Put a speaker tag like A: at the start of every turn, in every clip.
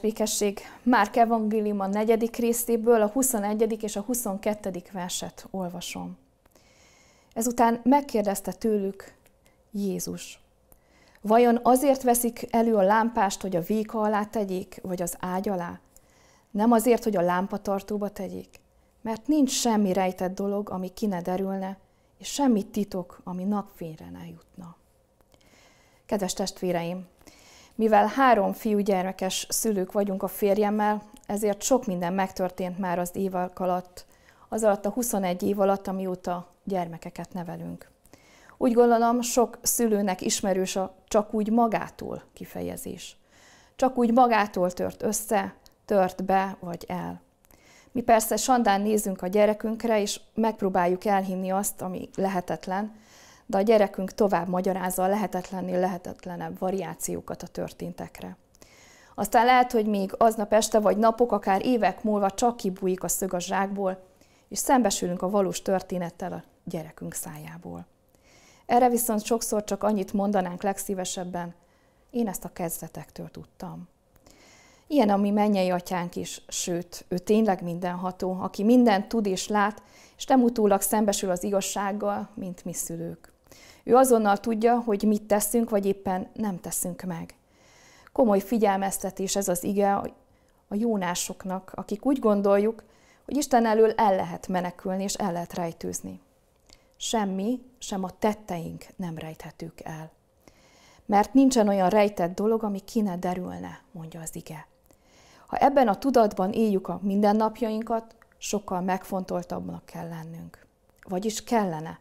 A: békesség, Márk evangélium a negyedik részéből a 21. és a 22. verset olvasom. Ezután megkérdezte tőlük Jézus. Vajon azért veszik elő a lámpást, hogy a véka alá tegyék, vagy az ágy alá? Nem azért, hogy a lámpatartóba tegyék? Mert nincs semmi rejtett dolog, ami ki ne derülne, és semmi titok, ami napfényre ne jutna. Kedves testvéreim, mivel három fiúgyermekes szülők vagyunk a férjemmel, ezért sok minden megtörtént már az évek alatt, az alatt a 21 év alatt, amióta gyermekeket nevelünk. Úgy gondolom, sok szülőnek ismerős a csak úgy magától kifejezés. Csak úgy magától tört össze, tört be vagy el. Mi persze sandán nézünk a gyerekünkre, és megpróbáljuk elhinni azt, ami lehetetlen, de a gyerekünk tovább magyarázza a lehetetlennél lehetetlenebb variációkat a történtekre. Aztán lehet, hogy még aznap este vagy napok, akár évek múlva csak kibújik a szög a zsákból, és szembesülünk a valós történettel a gyerekünk szájából. Erre viszont sokszor csak annyit mondanánk legszívesebben, én ezt a kezdetektől tudtam. Ilyen a mi mennyei atyánk is, sőt, ő tényleg mindenható, aki mindent tud és lát, és nem utólag szembesül az igazsággal, mint mi szülők. Ő azonnal tudja, hogy mit teszünk, vagy éppen nem teszünk meg. Komoly figyelmeztetés ez az ige a jónásoknak, akik úgy gondoljuk, hogy Isten elől el lehet menekülni és el lehet rejtőzni. Semmi, sem a tetteink nem rejthetők el. Mert nincsen olyan rejtett dolog, ami ki ne derülne, mondja az ige. Ha ebben a tudatban éljük a mindennapjainkat, sokkal megfontoltabbnak kell lennünk. Vagyis kellene,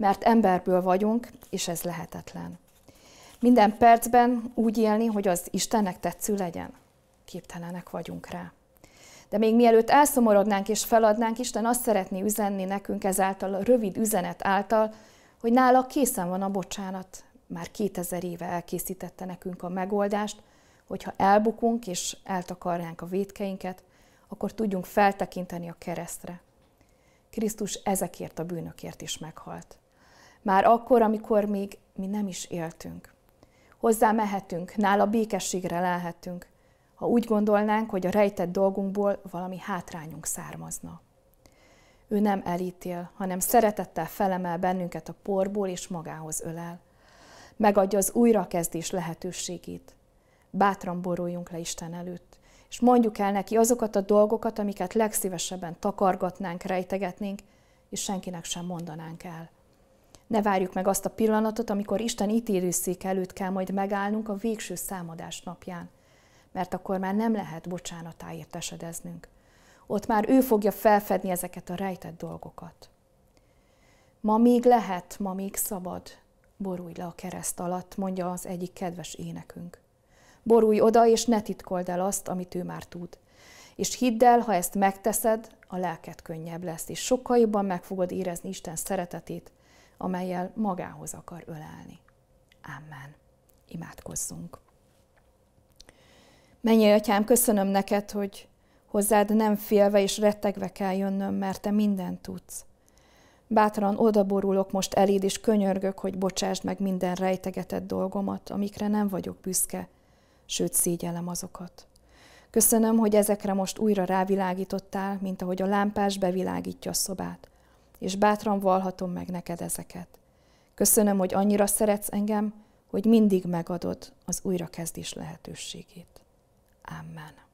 A: mert emberből vagyunk, és ez lehetetlen. Minden percben úgy élni, hogy az Istennek tetsző legyen. Képtelenek vagyunk rá. De még mielőtt elszomorodnánk és feladnánk, Isten azt szeretné üzenni nekünk ezáltal, a rövid üzenet által, hogy nála készen van a bocsánat. Már 2000 éve elkészítette nekünk a megoldást, hogyha elbukunk és eltakarnánk a védkeinket, akkor tudjunk feltekinteni a keresztre. Krisztus ezekért a bűnökért is meghalt. Már akkor, amikor még mi nem is éltünk. Hozzá mehetünk, nála békességre lehetünk, ha úgy gondolnánk, hogy a rejtett dolgunkból valami hátrányunk származna. Ő nem elítél, hanem szeretettel felemel bennünket a porból és magához ölel. Megadja az újrakezdés lehetőségét. Bátran boruljunk le Isten előtt, és mondjuk el neki azokat a dolgokat, amiket legszívesebben takargatnánk, rejtegetnénk, és senkinek sem mondanánk el. Ne várjuk meg azt a pillanatot, amikor Isten ítélőszék előtt kell majd megállnunk a végső számadás napján, mert akkor már nem lehet bocsánatáért esedeznünk. Ott már ő fogja felfedni ezeket a rejtett dolgokat. Ma még lehet, ma még szabad, borulj le a kereszt alatt, mondja az egyik kedves énekünk. Borulj oda, és ne titkold el azt, amit ő már tud. És hidd el, ha ezt megteszed, a lelked könnyebb lesz, és sokkal jobban meg fogod érezni Isten szeretetét, amelyel magához akar ölelni. Amen. Imádkozzunk. Mennyi atyám, köszönöm neked, hogy hozzád nem félve és rettegve kell jönnöm, mert te mindent tudsz. Bátran odaborulok most eléd, és könyörgök, hogy bocsásd meg minden rejtegetett dolgomat, amikre nem vagyok büszke, sőt szégyellem azokat. Köszönöm, hogy ezekre most újra rávilágítottál, mint ahogy a lámpás bevilágítja a szobát és bátran valhatom meg neked ezeket. Köszönöm, hogy annyira szeretsz engem, hogy mindig megadod az újrakezdés lehetőségét. Amen.